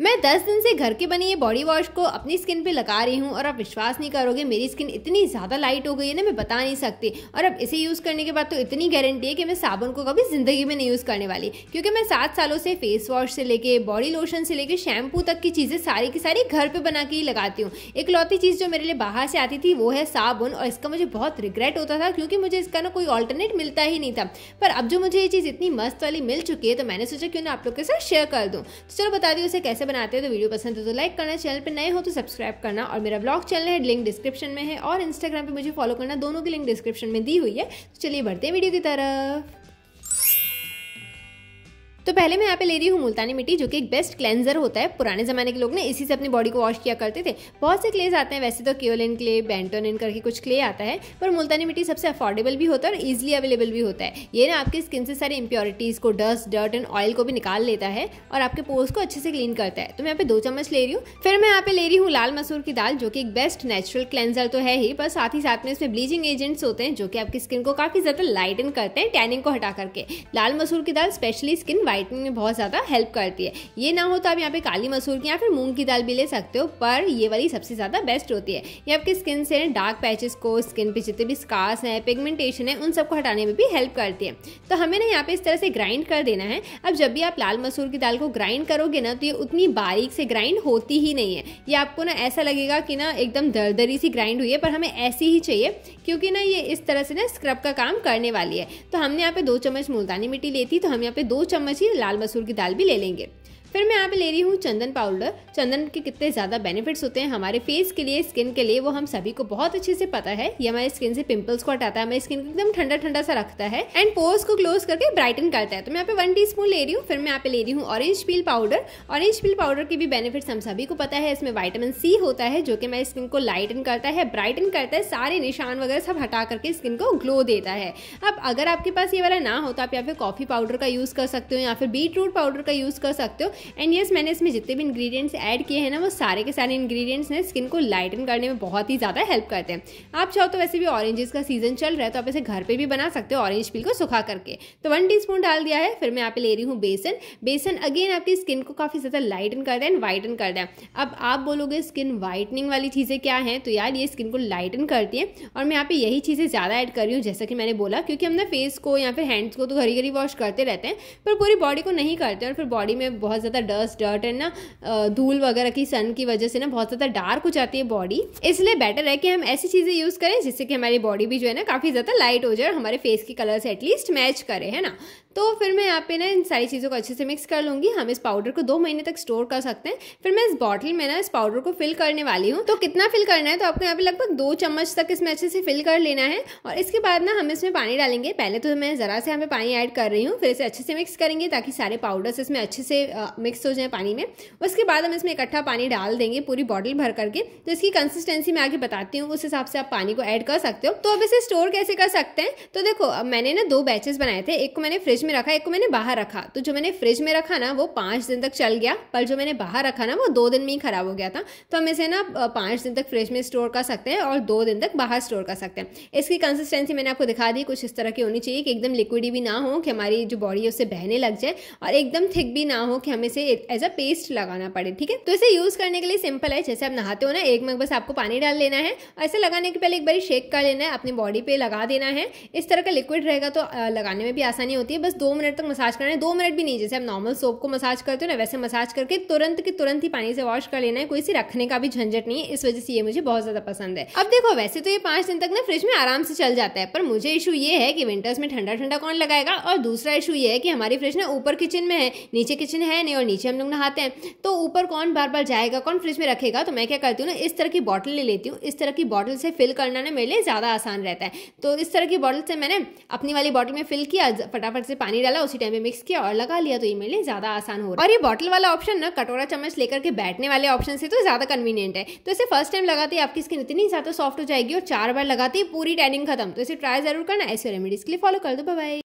मैं दस दिन से घर के बने ये बॉडी वॉश को अपनी स्किन पे लगा रही हूँ और आप विश्वास नहीं करोगे मेरी स्किन इतनी ज़्यादा लाइट हो गई है ना मैं बता नहीं सकती और अब इसे यूज़ करने के बाद तो इतनी गारंटी है कि मैं साबुन को कभी ज़िंदगी में नहीं यूज़ करने वाली क्योंकि मैं सात सालों से फेस वॉश से लेके बॉडी लोशन से लेकर शैम्पू तक की चीज़ें सारी की सारी घर पर बना के ही लगाती हूँ इकलौती चीज़ जो मेरे लिए बाहर से आती थी वो है साबुन और इसका मुझे बहुत रिग्रेट होता था क्योंकि मुझे इसका ना कोई ऑल्टरनेट मिलता ही नहीं था पर अब जो मुझे ये चीज़ इतनी मस्त वाली मिल चुकी है तो मैंने सोचा क्यों ना आप लोग के साथ शेयर कर दूँ तो चलो बता दी उसे कैसे ऐसे बनाते हैं तो वीडियो पसंद हो तो लाइक करना चैनल पर नए हो तो सब्सक्राइब करना और मेरा ब्लॉग चैनल है लिंक डिस्क्रिप्शन में है और इंस्टाग्राम पर मुझे फॉलो करना दोनों की लिंक डिस्क्रिप्शन में दी हुई है तो चलिए बढ़ते हैं वीडियो की तरफ तो पहले मैं यहाँ पे ले रही हूँ मुल्तानी मिट्टी जो कि एक बेस्ट क्लेंजर होता है पुराने ज़माने के लोग ना इसी से अपनी बॉडी को वॉश किया करते थे बहुत से क्लेज आते हैं वैसे तो क्योलिन क्ले बैंटोनिन करके कुछ क्ले आता है पर मुल्तानी मिट्टी सबसे अफोर्डेबल भी होता है और ईजिली अवेलेबल भी होता है ये ना आपकी स्किन से सारी इंप्योरिटीज़ को डस्ट डर्ट एंड ऑयल को भी निकाल लेता है और आपके पोर्स को अच्छे से क्लीन करता है तो मैं यहाँ पे दो चम्मच ले रही हूँ फिर मैं यहाँ पे ले रही हूँ लाल मसूर की दाल जो कि एक बेस्ट नेचुरल क्लेंजर तो है ही पर साथ ही साथ में इसमें ब्लीचिंग एजेंट्स होते हैं जो कि आपकी स्किन को काफ़ी ज़्यादा लाइटन करते हैं टैनिंग को हटा करके लाल मसूर की दाल स्पेशली स्किन वाइटनिंग में बहुत ज़्यादा हेल्प करती है ये ना हो तो आप यहाँ पे काली मसूर की या फिर मूंग की दाल भी ले सकते हो पर ये वाली सबसे ज़्यादा बेस्ट होती है ये आपकी स्किन से डार्क पैचेस को स्किन पे जितने भी स्कार्स हैं पिगमेंटेशन है उन सबको हटाने में भी हेल्प करती है तो हमें ना यहाँ पे इस तरह से ग्राइंड कर देना है अब जब भी आप लाल मसूर की दाल को ग्राइंड करोगे ना तो ये उतनी बारीक से ग्राइंड होती ही नहीं है ये आपको ना ऐसा लगेगा कि ना एकदम दरदरी सी ग्राइंड हुई है पर हमें ऐसी ही चाहिए क्योंकि ना ये इस तरह से ना स्क्रब का काम करने वाली है तो हमने यहाँ पे दो चम्मच मुल्तानी मिट्टी ली थी तो हम यहाँ पे दो चम्मच ही लाल मसूर की दाल भी ले लेंगे फिर मैं यहाँ पे ले रही हूँ चंदन पाउडर चंदन के कितने ज़्यादा बेनिफिट्स होते हैं हमारे फेस के लिए स्किन के लिए वो हम सभी को बहुत अच्छे से पता है ये हमारे स्किन से पिंपल्स को हटाता है हमारी स्किन को एकदम ठंडा ठंडा सा रखता है एंड पोर्स को क्लोज करके ब्राइटन करता है तो मैं यहाँ पे वन टी ले रही हूँ फिर मैं यहाँ पे ले रही हूँ orange peel powder orange peel powder के भी बेनिफिट्स हम सभी को पता है इसमें वाइटामिन सी होता है जो कि हमारी स्किन को लाइटन करता है ब्राइटन करता है सारे निशान वगैरह सब हटा करके स्किन को ग्लो देता है अब अगर आपके पास ये वाला ना हो तो आप या फिर कॉफी पाउडर का यूज़ कर सकते हो या फिर बीट रूट पाउडर का यूज़ कर सकते हो एंड येस मैंने इसमें जितने भी इंग्रीडियंट्स ऐड किए हैं ना वो सारे के सारे इंग्रीडियंट्स ने स्किन को लाइटन करने में बहुत ही ज़्यादा हेल्प करते हैं आप चाहो तो वैसे भी ऑरेंजेस का सीजन चल रहा है तो आप इसे घर पर भी बना सकते हो ऑरेंज पील को सुखा करके तो वन टी डाल दिया है फिर मैं यहाँ पे ले रही हूँ बेसन बेसन अगेन आपकी स्किन को काफ़ी ज़्यादा लाइटन कर दें एंड वाइटन कर दें अब आप बोलोगे स्किन वाइटनिंग वाली चीज़ें क्या हैं तो यार ये स्किन को लाइटन करती है और मैं यहाँ पे यही चीज़ें ज़्यादा ऐड कर रही हूँ जैसा कि मैंने बोला क्योंकि हम ना फेस को या फिर हैंड्स को तो घरी घरी वॉश करते रहते हैं पर पूरी बॉडी को नहीं करते और फिर बॉडी में बहुत ज़्यादा ज़्यादा डस्ट डर्ट एंड ना धूल वगैरह की सन की वजह से ना बहुत ज़्यादा डार्क हो जाती है बॉडी इसलिए बेटर है कि हम ऐसी चीज़ें यूज़ करें जिससे कि हमारी बॉडी भी जो है ना काफ़ी ज़्यादा लाइट हो जाए और हमारे फेस के कलर से एटलीस्ट मैच करे है ना तो फिर मैं यहाँ पे ना इन सारी चीज़ों को अच्छे से मिक्स कर लूँगी हम इस पाउडर को दो महीने तक स्टोर कर सकते हैं फिर मैं इस बॉटल में ना इस पाउडर को फिल करने वाली हूँ तो कितना फिल करना है तो आपको यहाँ पे लगभग दो चम्मच तक इसमें अच्छे से फिल कर लेना है और इसके बाद ना हम इसमें पानी डालेंगे पहले तो मैं ज़रा से यहाँ पर पानी ऐड कर रही हूँ फिर इसे अच्छे से मिक्स करेंगे ताकि सारे पाउडर्स इसमें अच्छे से मिक्स हो जाए पानी में उसके बाद हम इसमें इकट्ठा पानी डाल देंगे पूरी बॉटल भर करके तो इसकी कंसिस्टेंसी मैं आगे बताती हूँ उस हिसाब से आप पानी को ऐड कर सकते हो तो अब इसे स्टोर कैसे कर सकते हैं तो देखो मैंने ना दो बैचेस बनाए थे एक को मैंने फ्रिज में रखा एक को मैंने बाहर रखा तो जो मैंने फ्रिज में रखा ना वो पाँच दिन तक चल गया पर जो मैंने बाहर रखा ना वो दो दिन में ही ख़राब हो गया था तो हम इसे ना पाँच दिन तक फ्रिज में स्टोर कर सकते हैं और दो दिन तक बाहर स्टोर कर सकते हैं इसकी कंसिस्टेंसी मैंने आपको दिखा दी कुछ इस तरह की होनी चाहिए कि एकदम लिक्विडी भी ना हो कि हमारी जो बॉडी है उससे बहने लग जाए और एकदम थिक भी ना हो कि हमें इसे एज अ पेस्ट लगाना पड़े ठीक है तो इसे यूज़ करने के लिए सिंपल है जैसे आप नहाते हो ना एक मग बस आपको पानी डाल लेना है और इसे लगाने के पहले एक बार शेक कर लेना है अपनी बॉडी पर लगा देना है इस तरह का लिक्विड रहेगा तो लगाने में भी आसानी होती है बस दो मिनट तक मसाज करना है दो मिनट भी नहीं जैसे आप नॉर्मल सोप को मसाज करते हो ना वैसे मसाज करके तुरंत के तुरंत ही पानी से वॉश कर लेना है कोई सी रखने का भी झंझट नहीं है इस वजह से ये मुझे बहुत ज्यादा पसंद है अब देखो वैसे तो ये पांच दिन तक ना फ्रिज में आराम से चल जाता है पर मुझे इशू ये है कि विंटर्स में ठंडा ठंडा कौन लगाएगा और दूसरा इशू ये है कि हमारी फ्रिज ना ऊपर किचन में है नीचे किचन है नहीं और नीचे हम लोग नहाते हैं तो ऊपर कौन बार बार जाएगा कौन फ्रिज में रखेगा तो मैं क्या करती हूँ ना इस तरह की बॉटल ले लेती हूँ इस तरह की बॉटल से फिल करना ना मेरे लिए ज़्यादा आसान रहता है तो इस तरह की बॉटल से मैंने अपनी वाली बॉटल में फिल किया फटाफट से पानी डाला उसी टाइम में मिक्स किया और लगा लिया तो ये मेरे लिए ज़्यादा आसान हो रहा है और ये बॉटल वाला ऑप्शन ना कटोरा चम्मच लेकर के बैठने वाले ऑप्शन से तो ज़्यादा कन्वीनियंट है तो इसे फर्स्ट टाइम लगाते ही आपकी स्किन इतनी ज़्यादा सॉफ्ट हो जाएगी और चार बार लगाते ही पूरी टैनिंग खत्म तो इसे ट्राई जरूर करना ऐसे रेमेडीज़ के लिए फॉलो कर दो बाय